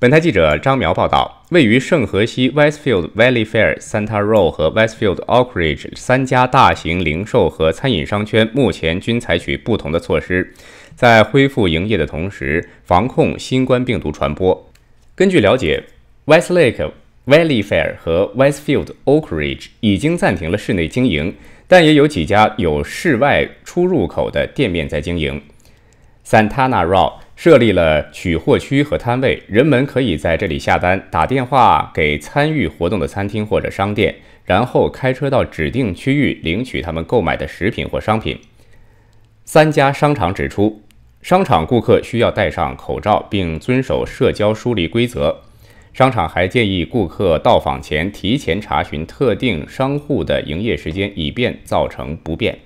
本台记者张苗报道，位于圣何西 （Westfield Valley Fair、Santa Rosa 和 Westfield Oakridge） 三家大型零售和餐饮商圈，目前均采取不同的措施，在恢复营业的同时，防控新冠病毒传播。根据了解，Westlake Valley Fair 和 Westfield Oakridge 已经暂停了室内经营，但也有几家有室外出入口的店面在经营。Santa Rosa 设立了取货区和摊位，人们可以在这里下单，打电话给参与活动的餐厅或者商店，然后开车到指定区域领取他们购买的食品或商品。三家商场指出，商场顾客需要戴上口罩并遵守社交疏离规则。商场还建议顾客到访前提前查询特定商户的营业时间，以便造成不便。